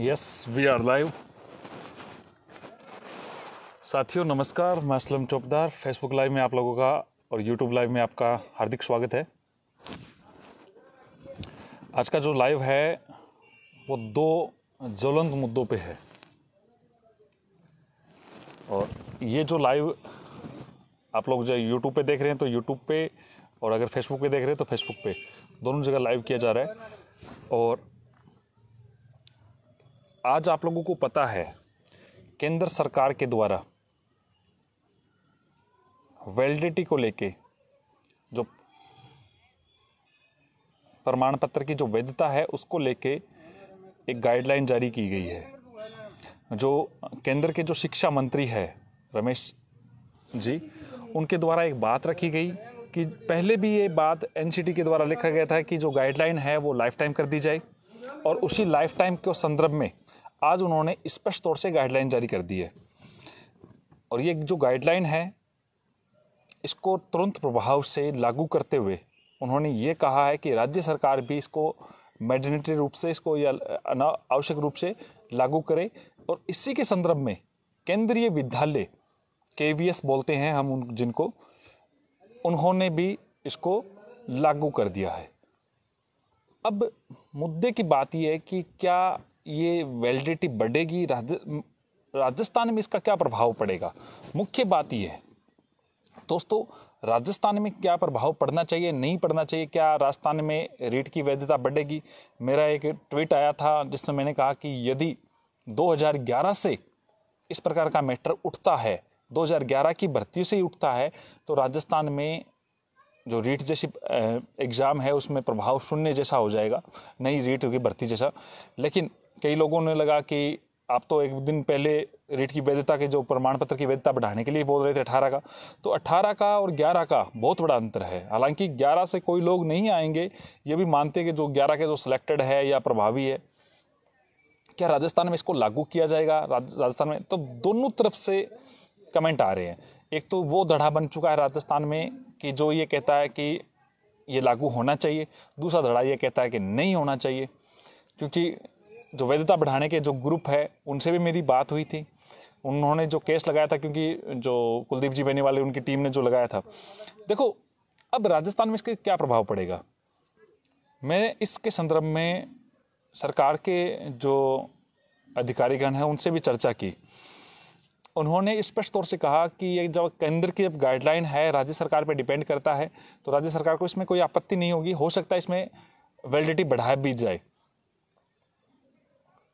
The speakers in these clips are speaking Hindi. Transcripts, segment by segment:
यस वी आर लाइव साथियों नमस्कार मैं असलम चौपदार फेसबुक लाइव में आप लोगों का और यूट्यूब लाइव में आपका हार्दिक स्वागत है आज का जो लाइव है वो दो ज्वलंत मुद्दों पे है और ये जो लाइव आप लोग जो यूट्यूब पे देख रहे हैं तो यूट्यूब पे और अगर फेसबुक पे देख रहे हैं तो फेसबुक पे दोनों जगह लाइव किया जा रहा है और आज आप लोगों को पता है केंद्र सरकार के द्वारा वैलिडिटी को लेके जो प्रमाण पत्र की जो वैधता है उसको लेके एक गाइडलाइन जारी की गई है जो केंद्र के जो शिक्षा मंत्री है रमेश जी उनके द्वारा एक बात रखी गई कि पहले भी ये बात एन के द्वारा लिखा गया था कि जो गाइडलाइन है वो लाइफ टाइम कर दी जाए और उसी लाइफ टाइम के संदर्भ में आज उन्होंने स्पष्ट तौर से गाइडलाइन जारी कर दी है और ये जो गाइडलाइन है इसको तुरंत प्रभाव से लागू करते हुए उन्होंने ये कहा है कि राज्य सरकार भी इसको मैडिनेटरी रूप से इसको या आवश्यक रूप से लागू करे और इसी के संदर्भ में केंद्रीय विद्यालय के बोलते हैं हम उन जिनको उन्होंने भी इसको लागू कर दिया है अब मुद्दे की बात यह है कि क्या ये वैलिडिटी बढ़ेगी राजस्थान में इसका क्या प्रभाव पड़ेगा मुख्य बात यह है दोस्तों राजस्थान में क्या प्रभाव पड़ना चाहिए नहीं पड़ना चाहिए क्या राजस्थान में रेट की वैधता बढ़ेगी मेरा एक ट्वीट आया था जिसमें मैंने कहा कि यदि 2011 से इस प्रकार का मैटर उठता है 2011 की भर्ती से ही उठता है तो राजस्थान में जो रीट जैसी एग्ज़ाम है उसमें प्रभाव शून्य जैसा हो जाएगा नई रीट की भर्ती जैसा लेकिन कई लोगों ने लगा कि आप तो एक दिन पहले रेट की वैधता के जो प्रमाण पत्र की वैधता बढ़ाने के लिए बोल रहे थे अठारह का तो अठारह का और ग्यारह का बहुत बड़ा अंतर है हालांकि ग्यारह से कोई लोग नहीं आएंगे ये भी मानते हैं कि जो ग्यारह के जो सिलेक्टेड है या प्रभावी है क्या राजस्थान में इसको लागू किया जाएगा राजस्थान में तो दोनों तरफ से कमेंट आ रहे हैं एक तो वो धड़ा बन चुका है राजस्थान में कि जो ये कहता है कि ये लागू होना चाहिए दूसरा धड़ा ये कहता है कि नहीं होना चाहिए क्योंकि जो वैधता बढ़ाने के जो ग्रुप है उनसे भी मेरी बात हुई थी उन्होंने जो केस लगाया था क्योंकि जो कुलदीप जी बहने वाले उनकी टीम ने जो लगाया था देखो अब राजस्थान में इसके क्या प्रभाव पड़ेगा मैं इसके संदर्भ में सरकार के जो अधिकारीगण हैं उनसे भी चर्चा की उन्होंने स्पष्ट तौर से कहा कि ये जब केंद्र की जब गाइडलाइन है राज्य सरकार पर डिपेंड करता है तो राज्य सरकार को इसमें कोई आपत्ति नहीं होगी हो सकता है इसमें वैलिडिटी बढ़ा भी जाए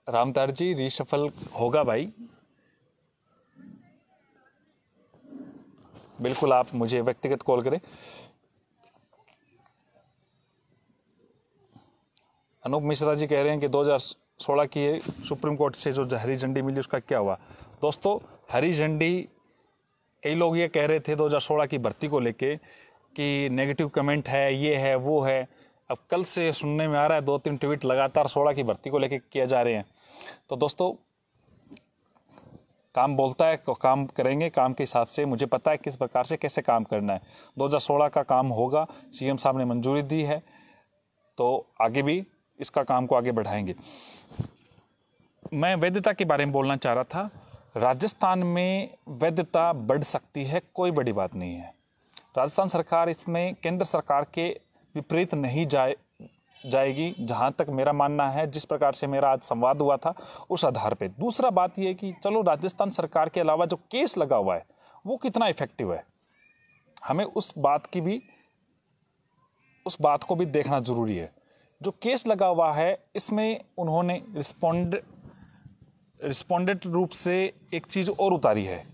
रामतार जी रिशफल होगा भाई बिल्कुल आप मुझे व्यक्तिगत कॉल करें अनूप मिश्रा जी कह रहे हैं कि 2016 की सुप्रीम कोर्ट से जो हरी झंडी मिली उसका क्या हुआ दोस्तों हरी झंडी कई लोग ये कह रहे थे 2016 की भर्ती को लेके कि नेगेटिव कमेंट है ये है वो है अब कल से सुनने में आ रहा है दो तीन ट्वीट लगातार सोलह की भर्ती को लेकर किया जा रहे हैं तो दोस्तों काम बोलता है काम करेंगे काम के हिसाब से मुझे पता है किस प्रकार से कैसे काम करना है दो हज़ार सोलह का काम होगा सीएम साहब ने मंजूरी दी है तो आगे भी इसका काम को आगे बढ़ाएंगे मैं वैधता के बारे में बोलना चाह रहा था राजस्थान में वैधता बढ़ सकती है कोई बड़ी बात नहीं है राजस्थान सरकार इसमें केंद्र सरकार के विपरीत नहीं जाए जाएगी जहाँ तक मेरा मानना है जिस प्रकार से मेरा आज संवाद हुआ था उस आधार पे दूसरा बात यह कि चलो राजस्थान सरकार के अलावा जो केस लगा हुआ है वो कितना इफेक्टिव है हमें उस बात की भी उस बात को भी देखना ज़रूरी है जो केस लगा हुआ है इसमें उन्होंने रिस्पोंड रिस्पोंडेंट रूप से एक चीज़ और उतारी है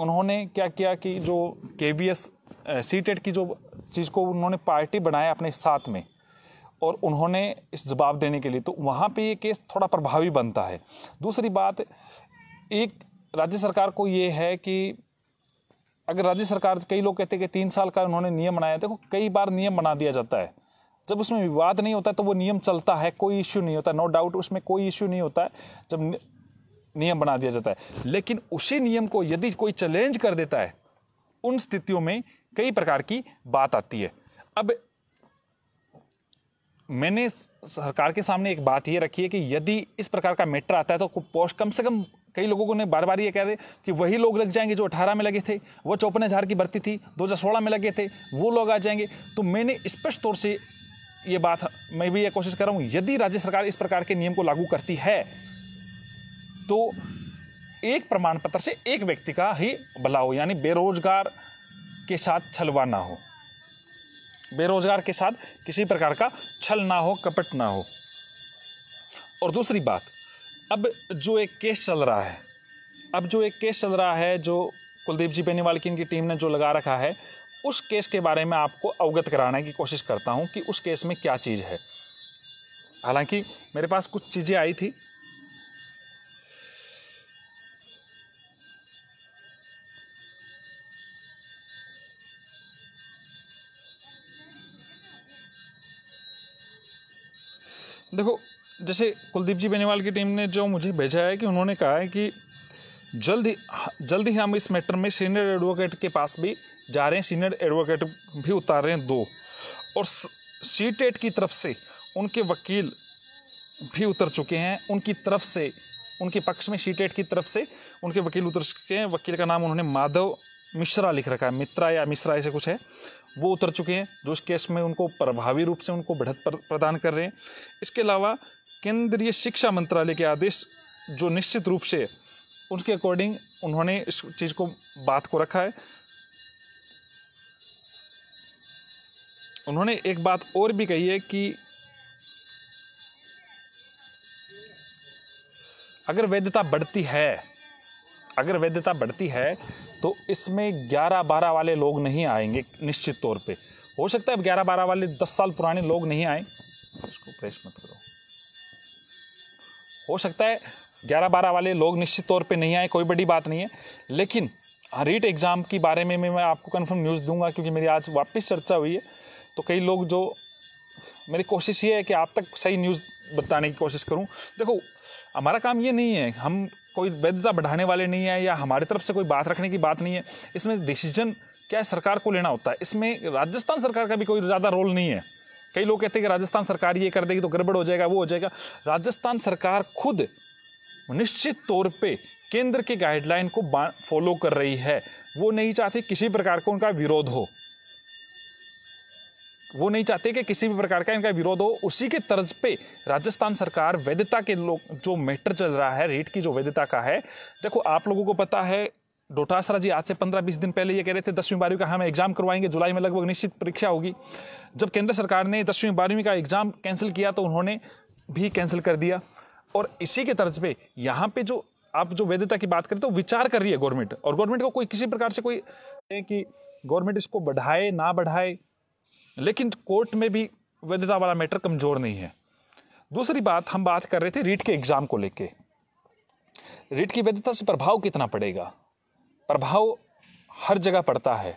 उन्होंने क्या किया कि जो के बी एस टेट की जो चीज़ को उन्होंने पार्टी बनाया अपने साथ में और उन्होंने इस जवाब देने के लिए तो वहाँ पे ये केस थोड़ा प्रभावी बनता है दूसरी बात एक राज्य सरकार को ये है कि अगर राज्य सरकार कई लोग कहते हैं कि तीन साल का उन्होंने नियम बनाया देखो कई बार नियम बना दिया जाता है जब उसमें विवाद नहीं होता तो वो नियम चलता है कोई इश्यू नहीं होता नो डाउट उसमें कोई इश्यू नहीं होता है जब नियम बना दिया जाता है लेकिन उसी नियम को यदि कोई चैलेंज कर देता है उन स्थितियों में कई प्रकार की बात आती है अब मैंने सरकार के सामने एक बात ये रखी है कि यदि इस प्रकार का मेटर आता है तो पोस्ट कम से कम कई लोगों को ने बार बार ये कह रहे कि वही लोग लग जाएंगे जो अठारह में लगे थे वो चौपन हजार की भर्ती थी दो हजार सोलह में लगे थे वो लोग आ जाएंगे तो मैंने स्पष्ट तौर से ये बात मैं भी ये कोशिश कर रहा हूँ यदि राज्य सरकार इस प्रकार के नियम को लागू करती है तो एक प्रमाण पत्र से एक व्यक्ति का ही भला हो यानी बेरोजगार के साथ छलवा ना हो बेरोजगार के साथ किसी प्रकार का छल ना हो कपट ना हो और दूसरी बात अब जो एक केस चल रहा है अब जो एक केस चल रहा है जो कुलदीप जी बेनीवाल की इनकी टीम ने जो लगा रखा है उस केस के बारे में आपको अवगत कराने की कोशिश करता हूँ कि उस केस में क्या चीज़ है हालांकि मेरे पास कुछ चीज़ें आई थी देखो जैसे कुलदीप जी बेनीवाल की टीम ने जो मुझे भेजा है कि उन्होंने कहा है कि जल्द ही जल्द ही हम इस मैटर में सीनियर एडवोकेट के पास भी जा रहे हैं सीनियर एडवोकेट भी उतार रहे हैं दो और सी टेट की तरफ से उनके वकील भी उतर चुके हैं उनकी तरफ से उनके पक्ष में सी टेट की तरफ से उनके वकील उतर चुके हैं वकील का नाम उन्होंने माधव मिश्रा लिख रखा है मित्रा या मिश्रा ऐसे कुछ है वो उतर चुके हैं जो इस केस में उनको प्रभावी रूप से उनको बढ़त प्रदान कर रहे हैं इसके अलावा केंद्रीय शिक्षा मंत्रालय के आदेश जो निश्चित रूप से उनके अकॉर्डिंग उन्होंने इस चीज़ को बात को रखा है उन्होंने एक बात और भी कही है कि अगर वैधता बढ़ती है अगर वैधता बढ़ती है तो इसमें ग्यारह बारह वाले लोग नहीं आएंगे निश्चित तौर पर हो सकता है ग्यारह बारह वाले दस साल पुराने लोग नहीं आए इसको प्रेस मत करो हो सकता है ग्यारह बारह वाले लोग निश्चित तौर पे नहीं आए कोई बड़ी बात नहीं है लेकिन रीट एग्ज़ाम के बारे में मैं आपको कन्फर्म न्यूज़ दूंगा क्योंकि मेरी आज वापस चर्चा हुई है तो कई लोग जो मेरी कोशिश ये है कि आप तक सही न्यूज़ बताने की कोशिश करूं देखो हमारा काम ये नहीं है हम कोई वैधता बढ़ाने वाले नहीं है या हमारी तरफ से कोई बात रखने की बात नहीं है इसमें डिसीजन क्या है सरकार को लेना होता है इसमें राजस्थान सरकार का भी कोई ज़्यादा रोल नहीं है कई लोग कहते हैं कि राजस्थान सरकार ये कर देगी तो गड़बड़ हो जाएगा वो हो जाएगा राजस्थान सरकार खुद निश्चित तौर पे केंद्र के गाइडलाइन को फॉलो कर रही है वो नहीं चाहती किसी प्रकार का उनका विरोध हो वो नहीं चाहते कि किसी भी प्रकार का इनका विरोध हो उसी के तर्ज पे राजस्थान सरकार वैधता के लोग जो मैटर चल रहा है रेट की जो वैधता का है देखो आप लोगों को पता है डोटासरा जी आज से पंद्रह बीस दिन पहले ये कह रहे थे दसवीं बारहवीं का हम एग्जाम करवाएंगे जुलाई में लगभग निश्चित परीक्षा होगी जब केंद्र सरकार ने दसवीं बारहवीं का एग्जाम कैंसिल किया तो उन्होंने भी कैंसिल कर दिया और इसी के तर्ज पे यहाँ पे जो आप जो वैधता की बात करें तो विचार कर रही है गवर्नमेंट और गवर्नमेंट को कोई किसी प्रकार से कोई कि गवर्नमेंट इसको बढ़ाए ना बढ़ाए लेकिन कोर्ट में भी वैधता वाला मैटर कमज़ोर नहीं है दूसरी बात हम बात कर रहे थे रीट के एग्ज़ाम को लेके रीट की वैधता से प्रभाव कितना पड़ेगा प्रभाव हर जगह पड़ता है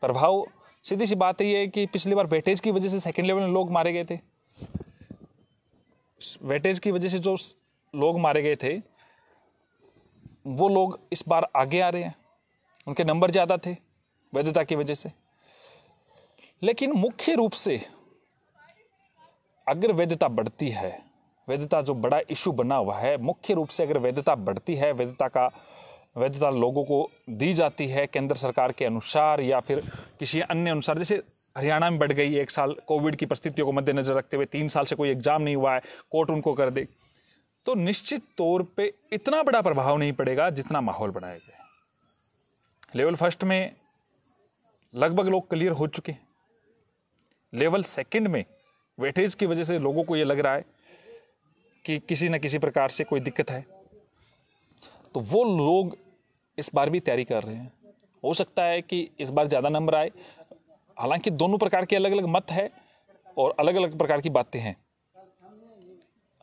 प्रभाव सीधी सी बात ये है कि पिछली बार वेटेज की वजह से सेकेंड लेवल में लोग मारे गए थे वेटेज की वजह से जो लोग मारे गए थे वो लोग इस बार आगे आ रहे हैं उनके नंबर ज़्यादा थे वैधता की वजह से लेकिन मुख्य रूप से अगर वैधता बढ़ती है वैधता जो बड़ा इशू बना हुआ है मुख्य रूप से अगर वैधता बढ़ती है वैधता का वैधता लोगों को दी जाती है केंद्र सरकार के अनुसार या फिर किसी अन्य अनुसार जैसे हरियाणा में बढ़ गई एक साल कोविड की परिस्थितियों को मद्देनजर रखते हुए तीन साल से कोई एग्जाम नहीं हुआ है कोर्ट उनको कर दे तो निश्चित तौर पे इतना बड़ा प्रभाव नहीं पड़ेगा जितना माहौल बनाया गया लेवल फर्स्ट में लगभग लोग क्लियर हो चुके हैं लेवल सेकंड में वेटेज की वजह से लोगों को ये लग रहा है कि किसी न किसी प्रकार से कोई दिक्कत है तो वो लोग इस बार भी तैयारी कर रहे हैं हो सकता है कि इस बार ज़्यादा नंबर आए हालांकि दोनों प्रकार के अलग अलग मत है और अलग अलग प्रकार की बातें हैं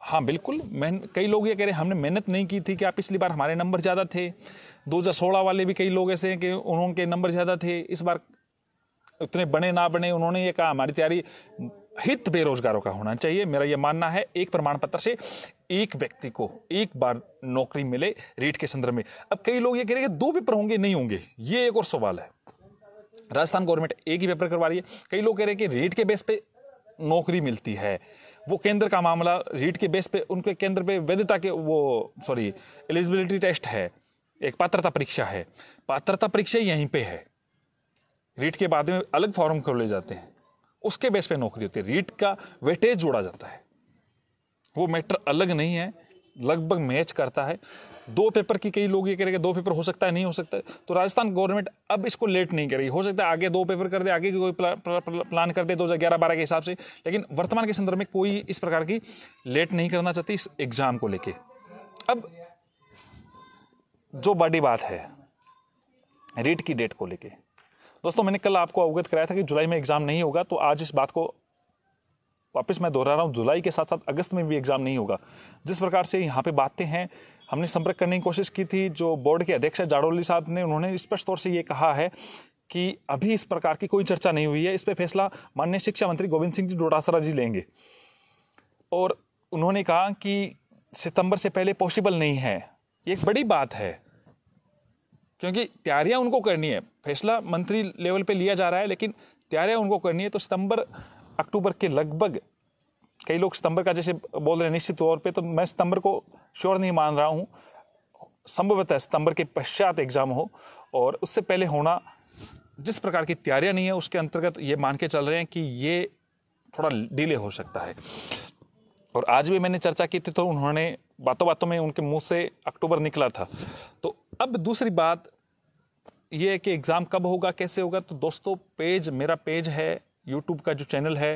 हाँ बिल्कुल मैं कई लोग ये कह रहे हैं हमने मेहनत नहीं की थी कि आप पिछली बार हमारे नंबर ज़्यादा थे 2016 वाले भी कई लोग ऐसे हैं कि उनके नंबर ज़्यादा थे इस बार उतने बने ना बने उन्होंने ये कहा हमारी तैयारी हित बेरोजगारों का होना चाहिए मेरा ये मानना है एक प्रमाण पत्र से एक व्यक्ति को एक बार नौकरी मिले रेट के संदर्भ में अब कई लोग ये कह रहे हैं दो पेपर होंगे नहीं होंगे ये एक और सवाल है राजस्थान गवर्नमेंट एक ही पेपर करवा रही है कई लोग कह रहे हैं कि रेट के बेस पे नौकरी मिलती है वो केंद्र का मामला रीट के बेस पे उनके केंद्र पे वैधता के वो सॉरी एलिजिबिलिटी टेस्ट है एक पात्रता परीक्षा है पात्रता परीक्षा यहीं पे है रीट के बाद में अलग फॉर्म खोले जाते हैं उसके बेस पे नौकरी होती है रीट का वेटेज जोड़ा जाता है वो मैटर अलग नहीं है लगभग मैच करता है दो पेपर की कई लोग ये हैं दो पेपर हो सकता है नहीं हो सकता है तो राजस्थान गवर्नमेंट अब इसको लेट नहीं कर रही हो सकता है आगे दो पेपर कर दे आगे कोई प्लान कर दे दो हज़ार ग्यारह बारह के हिसाब से लेकिन वर्तमान के संदर्भ में कोई इस प्रकार की लेट नहीं करना चाहती इस एग्ज़ाम को लेके अब जो बड़ी बात है रीट की डेट को लेके दोस्तों मैंने कल आपको अवगत कराया था कि जुलाई में एग्ज़ाम नहीं होगा तो आज इस बात को वापस मैं दोहरा रहा हूँ जुलाई के साथ साथ अगस्त में भी एग्ज़ाम नहीं होगा जिस प्रकार से यहाँ पे बातें हैं हमने संपर्क करने की कोशिश की थी जो बोर्ड के अध्यक्ष है जाडोली साहब ने उन्होंने स्पष्ट तौर से ये कहा है कि अभी इस प्रकार की कोई चर्चा नहीं हुई है इस पर फैसला माननीय शिक्षा मंत्री गोविंद सिंह जी डोटासरा जी लेंगे और उन्होंने कहा कि सितंबर से पहले पॉसिबल नहीं है ये एक बड़ी बात है क्योंकि तैयारियां उनको करनी है फैसला मंत्री लेवल पे लिया जा रहा है लेकिन तैयारियां उनको करनी है तो सितंबर अक्टूबर के लगभग कई लोग सितंबर का जैसे बोल रहे हैं निश्चित तौर पे तो मैं सितंबर को श्योर नहीं मान रहा हूँ संभवतः सितंबर के पश्चात एग्ज़ाम हो और उससे पहले होना जिस प्रकार की तैयारियां नहीं है उसके अंतर्गत ये मान के चल रहे हैं कि ये थोड़ा डिले हो सकता है और आज भी मैंने चर्चा की थी तो उन्होंने बातों बातों में उनके मुंह से अक्टूबर निकला था तो अब दूसरी बात ये है कि एग्ज़ाम कब होगा कैसे होगा तो दोस्तों पेज मेरा पेज है यूट्यूब का जो चैनल है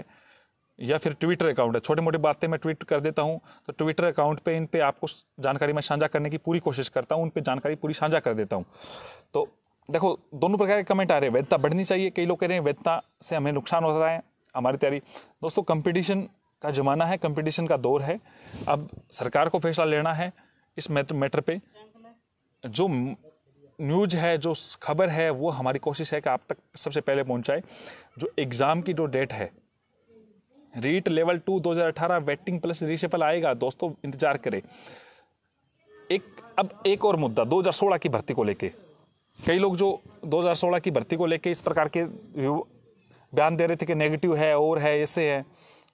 या फिर ट्विटर अकाउंट है छोटे मोटे बातें मैं ट्वीट कर देता हूँ तो ट्विटर अकाउंट पे इन पे आपको जानकारी मैं साझा करने की पूरी कोशिश करता हूँ उन पे जानकारी पूरी साझा कर देता हूँ तो देखो दोनों प्रकार के कमेंट आ रहे हैं वैधता बढ़नी चाहिए कई लोग कह रहे हैं वैधता से हमें नुकसान होता है हमारी तैयारी दोस्तों कंपटीशन का ज़माना है कंपटीशन का दौर है अब सरकार को फैसला लेना है इस मैटर पे जो न्यूज है जो खबर है वो हमारी कोशिश है कि आप तक सबसे पहले पहुंचाए जो एग्ज़ाम की जो डेट है REET level two 2018 waiting plus reshuffle आएगा दोस्तों इंतजार करें एक अब एक और मुद्दा 2016 की भर्ती को लेके कई लोग जो 2016 की भर्ती को लेके इस प्रकार के बयान दे रहे थे कि नेगेटिव है और है ऐसे है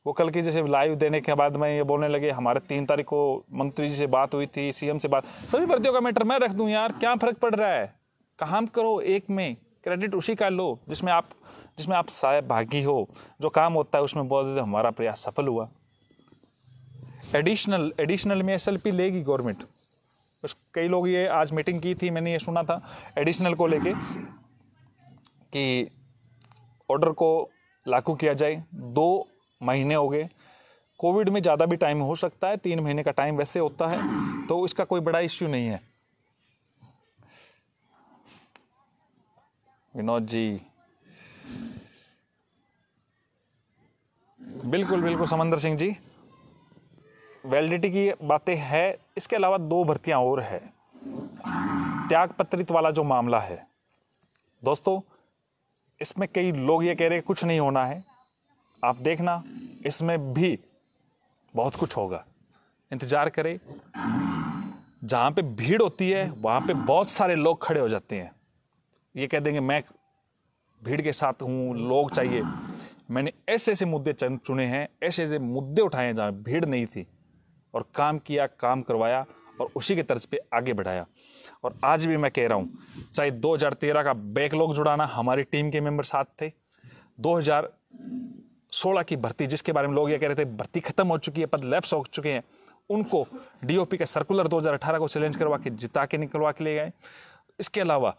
वो कल की जैसे लाइव देने के बाद में ये बोलने लगे हमारे तीन तारीख को मंत्री जी से बात हुई थी सीएम से बात सभी भर्तियों का मैटर मैं रख दूं यार क्या फ़र्क पड़ रहा है काम करो एक में क्रेडिट उसी का लो जिसमें आप जिसमें आप साहब भागी हो जो काम होता है उसमें बोल देते हमारा प्रयास सफल हुआ एडिशनल एडिशनल में एस लेगी गवर्नमेंट कई लोग ये आज मीटिंग की थी मैंने ये सुना था एडिशनल को लेके कि ऑर्डर को लागू किया जाए दो महीने हो गए कोविड में ज़्यादा भी टाइम हो सकता है तीन महीने का टाइम वैसे होता है तो इसका कोई बड़ा इश्यू नहीं है विनोद जी बिल्कुल बिल्कुल समंदर सिंह जी वैलिडिटी की बातें है इसके अलावा दो भर्तियां और है त्याग पत्रित वाला जो मामला है दोस्तों इसमें कई लोग ये कह रहे हैं कुछ नहीं होना है आप देखना इसमें भी बहुत कुछ होगा इंतज़ार करें जहाँ पे भीड़ होती है वहां पे बहुत सारे लोग खड़े हो जाते हैं ये कह देंगे मैं भीड़ के साथ हूँ लोग चाहिए मैंने ऐसे ऐसे मुद्दे चुने हैं ऐसे ऐसे मुद्दे उठाए हैं जहाँ भीड़ नहीं थी और काम किया काम करवाया और उसी के तर्ज पे आगे बढ़ाया और आज भी मैं कह रहा हूँ चाहे 2013 का बैकलॉग जुड़ाना हमारी टीम के मेंबर साथ थे 2000 सोलह की भर्ती जिसके बारे में लोग ये कह रहे थे भर्ती खत्म हो चुकी है पद लैप्स हो चुके हैं उनको डीओपी का सर्कुलर 2018 को चैलेंज करवा के जिता के निकलवा के ले गए इसके अलावा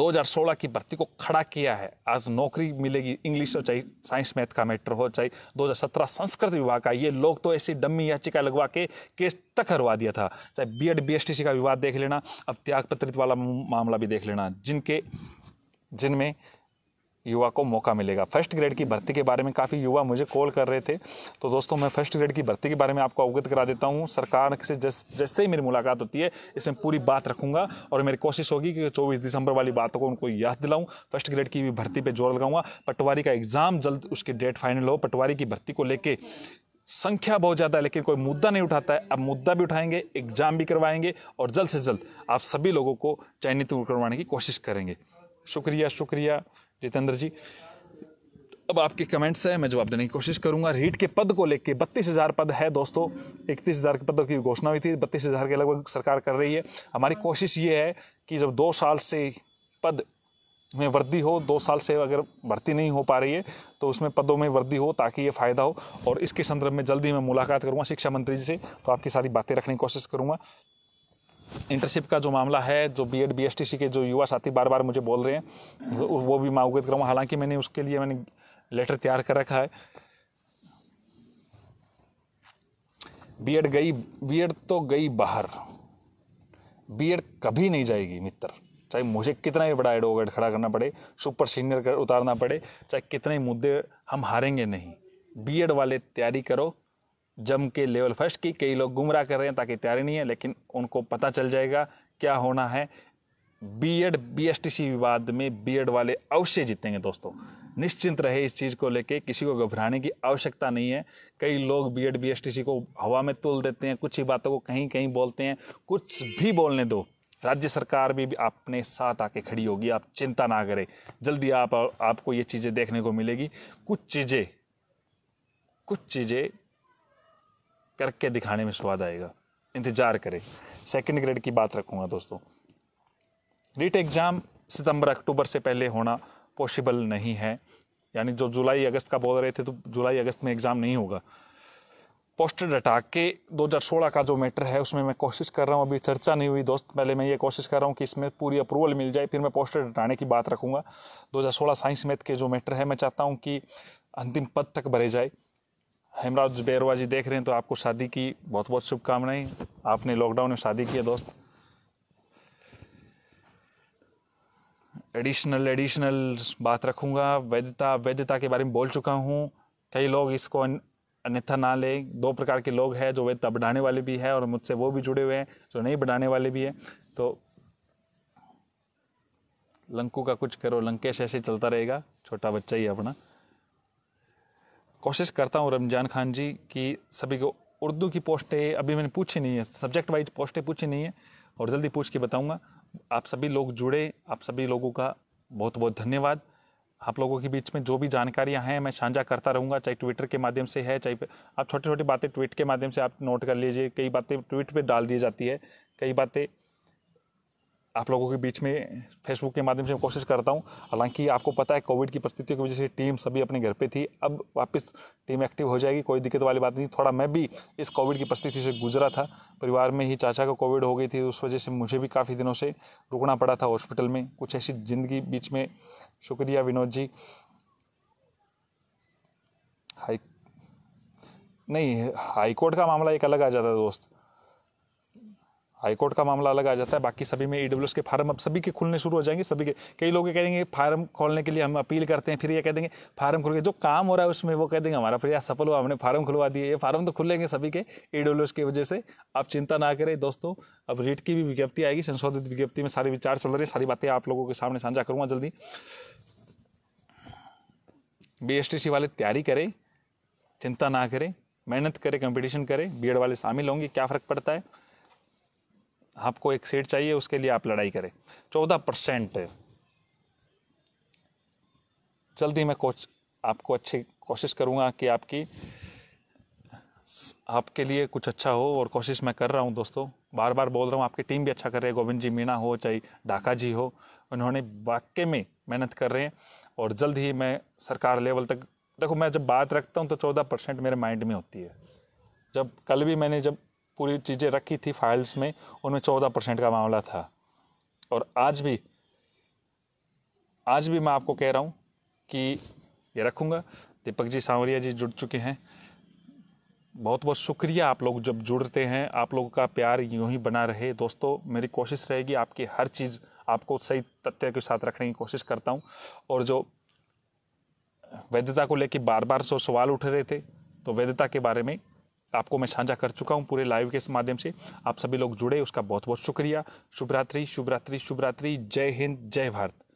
2016 की भर्ती को खड़ा किया है आज नौकरी मिलेगी इंग्लिश हो चाहे साइंस मैथ का मैटर हो चाहे 2017 संस्कृत विभाग का ये लोग तो ऐसी डम्मी याचिका लगवा के केस तक हरवा दिया था चाहे बी एड बी का विवाद देख लेना अब त्याग पत्रित वाला मामला भी देख लेना जिनके जिनमें युवा को मौका मिलेगा फर्स्ट ग्रेड की भर्ती के बारे में काफ़ी युवा मुझे कॉल कर रहे थे तो दोस्तों मैं फर्स्ट ग्रेड की भर्ती के बारे में आपको अवगत करा देता हूँ सरकार से जस जैसे ही मेरी मुलाकात होती है इसमें पूरी बात रखूँगा और मेरी कोशिश होगी कि चौबीस दिसंबर वाली बातों को उनको याद दिलाऊँ फर्स्ट ग्रेड की भी भर्ती पर जोर लगाऊंगा पटवारी का एग्ज़ाम जल्द उसकी डेट फाइनल हो पटवारी की भर्ती को लेकर संख्या बहुत ज़्यादा है लेकिन कोई मुद्दा नहीं उठाता है अब मुद्दा भी उठाएंगे एग्जाम भी करवाएंगे और जल्द से जल्द आप सभी लोगों को चयनित करवाने की कोशिश करेंगे शुक्रिया शुक्रिया जितेंद्र जी अब आपके कमेंट्स हैं मैं जवाब देने की कोशिश करूंगा रीट के पद को लेकर बत्तीस हज़ार पद है दोस्तों इकतीस हज़ार के पदों की घोषणा हुई थी बत्तीस हज़ार के लगभग सरकार कर रही है हमारी कोशिश ये है कि जब दो साल से पद में वृद्धि हो दो साल से अगर भर्ती नहीं हो पा रही है तो उसमें पदों में वृद्धि हो ताकि ये फ़ायदा हो और इसके संदर्भ में जल्दी मैं मुलाकात करूँगा शिक्षा मंत्री जी से तो आपकी सारी बातें रखने की कोशिश करूँगा इंटरशिप का जो मामला है जो बी एड के जो युवा साथी बार बार मुझे बोल रहे हैं वो भी मैं अवगत कराऊँ हालांकि मैंने उसके लिए मैंने लेटर तैयार कर रखा है बी गई बी तो गई बाहर बी कभी नहीं जाएगी मित्र चाहे मुझे कितना ही बड़ा एडवोकेट खड़ा करना पड़े सुपर सीनियर कर उतारना पड़े चाहे कितने ही मुद्दे हम हारेंगे नहीं बीएड वाले तैयारी करो जम के लेवल फर्स्ट की कई लोग गुमराह कर रहे हैं ताकि तैयारी नहीं है लेकिन उनको पता चल जाएगा क्या होना है बीएड बीएसटीसी विवाद में बीएड वाले अवश्य जीतेंगे दोस्तों निश्चिंत रहे इस चीज़ को लेके किसी को घबराने की आवश्यकता नहीं है कई लोग बी एड को हवा में तुल देते हैं कुछ ही बातों को कहीं कहीं बोलते हैं कुछ भी बोलने दो राज्य सरकार भी अपने साथ आके खड़ी होगी आप चिंता ना करें जल्दी आप आपको ये चीज़ें देखने को मिलेगी कुछ चीज़ें कुछ चीज़ें करके दिखाने में स्वाद आएगा इंतज़ार करें सेकेंड ग्रेड की बात रखूँगा दोस्तों रिट एग्ज़ाम सितंबर अक्टूबर से पहले होना पॉसिबल नहीं है यानी जो जुलाई अगस्त का बोल रहे थे तो जुलाई अगस्त में एग्ज़ाम नहीं होगा पोस्टर हटा के 2016 का जो मैटर है उसमें मैं कोशिश कर रहा हूँ अभी चर्चा नहीं हुई दोस्त पहले मैं ये कोशिश कर रहा हूँ कि इसमें पूरी अप्रूवल मिल जाए फिर मैं पोस्टर हटाने की बात रखूँगा 2016 साइंस मैथ के जो मैटर है मैं चाहता हूँ कि अंतिम पद तक भरे जाए हेमराज बेरवा जी देख रहे हैं तो आपको शादी की बहुत बहुत शुभकामनाएं आपने लॉकडाउन में शादी की है दोस्त एडिशनल एडिशनल बात रखूंगा वैधता वैधता के बारे में बोल चुका हूँ कई लोग इसको अन्यथा ना ले दो प्रकार के लोग हैं जो वैधता बढ़ाने वाले भी हैं और मुझसे वो भी जुड़े हुए हैं जो नहीं बढ़ाने वाले भी हैं तो लंकू का कुछ करो लंकेश ऐसे चलता रहेगा छोटा बच्चा ही अपना कोशिश करता हूँ रमजान खान जी की सभी को उर्दू की पोस्टें अभी मैंने पूछी नहीं है सब्जेक्ट वाइज पोस्टें पूछी नहीं है और जल्दी पूछ के बताऊँगा आप सभी लोग जुड़े आप सभी लोगों का बहुत बहुत धन्यवाद आप लोगों के बीच में जो भी जानकारियाँ हैं मैं साझा करता रहूँगा चाहे ट्विटर के माध्यम से है चाहे आप छोटी छोटी बातें ट्वीट के माध्यम से आप नोट कर लीजिए कई बातें ट्वीट पर डाल दी जाती है कई बातें आप लोगों के बीच में फेसबुक के माध्यम से कोशिश करता हूँ हालांकि आपको पता है कोविड की परिस्थितियों की वजह से टीम सभी अपने घर पे थी अब वापस टीम एक्टिव हो जाएगी कोई दिक्कत वाली बात नहीं थोड़ा मैं भी इस कोविड की परिस्थिति से गुजरा था परिवार में ही चाचा का कोविड हो गई थी उस वजह से मुझे भी काफ़ी दिनों से रुकना पड़ा था हॉस्पिटल में कुछ ऐसी ज़िंदगी बीच में शुक्रिया विनोद जी हाई नहीं हाईकोर्ट का मामला एक अलग आ जाता है दोस्त हाईकोर्ट का मामला अलग आ जाता है बाकी सभी में ई e के फार्म अब सभी के खुलने शुरू हो जाएंगे सभी के कई लोग ये कहेंगे फार्म खोलने के लिए हम अपील करते हैं फिर ये कह देंगे फार्म खुल गए जो काम हो रहा है उसमें वो कह देंगे हमारा प्रयास सफल हुआ हमने फार्म खुलवा दिए ये फार्म तो खुलेंगे सभी के ई e की वजह से आप चिंता ना करें दोस्तों अब रीट की भी विज्ञप्ति आएगी संशोधित विज्ञप्ति में सारे विचार चल रहे हैं सारी बातें आप लोगों के सामने साझा करूँगा जल्दी बी वाले तैयारी करें चिंता ना करें मेहनत करें कंपटीशन करें बी वाले शामिल होंगे क्या फ़र्क पड़ता है आपको एक सीट चाहिए उसके लिए आप लड़ाई करें चौदह परसेंट जल्दी मैं कोच आपको अच्छी कोशिश करूँगा कि आपकी आपके लिए कुछ अच्छा हो और कोशिश मैं कर रहा हूँ दोस्तों बार बार बोल रहा हूँ आपकी टीम भी अच्छा कर रही है गोविंद जी मीणा हो चाहे ढाका जी हो उन्होंने वाकई में मेहनत कर रहे हैं और जल्द ही मैं सरकार लेवल तक देखो मैं जब बात रखता हूँ तो चौदह परसेंट मेरे माइंड में होती है जब कल भी मैंने जब पूरी चीज़ें रखी थी फाइल्स में उनमें चौदह परसेंट का मामला था और आज भी आज भी मैं आपको कह रहा हूँ कि ये रखूँगा दीपक जी सांवरिया जी जुड़ चुके हैं बहुत बहुत शुक्रिया आप लोग जब जुड़ते हैं आप लोगों का प्यार यूं ही बना रहे दोस्तों मेरी कोशिश रहेगी आपकी हर चीज़ आपको सही तथ्य के साथ रखने की कोशिश करता हूं और जो वैधता को लेकर बार बार सो सवाल उठ रहे थे तो वैधता के बारे में आपको मैं साझा कर चुका हूँ पूरे लाइव के इस माध्यम से आप सभी लोग जुड़े उसका बहुत बहुत शुक्रिया शुभरात्रि शुभरात्रि शुभरात्रि जय हिंद जय भारत